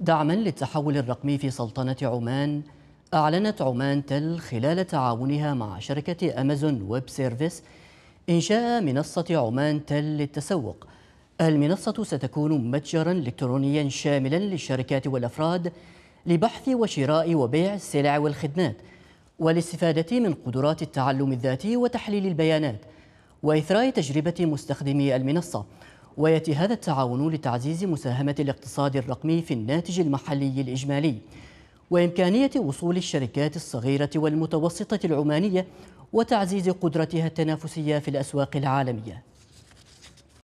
دعما للتحول الرقمي في سلطنة عمان أعلنت عمان تل خلال تعاونها مع شركة أمازون ويب سيرفيس إنشاء منصة عمان تل للتسوق المنصة ستكون متجرا إلكترونيا شاملا للشركات والأفراد لبحث وشراء وبيع السلع والخدمات والاستفادة من قدرات التعلم الذاتي وتحليل البيانات وإثراء تجربة مستخدمي المنصة ويأتي هذا التعاون لتعزيز مساهمة الاقتصاد الرقمي في الناتج المحلي الإجمالي وإمكانية وصول الشركات الصغيرة والمتوسطة العمانية وتعزيز قدرتها التنافسية في الأسواق العالمية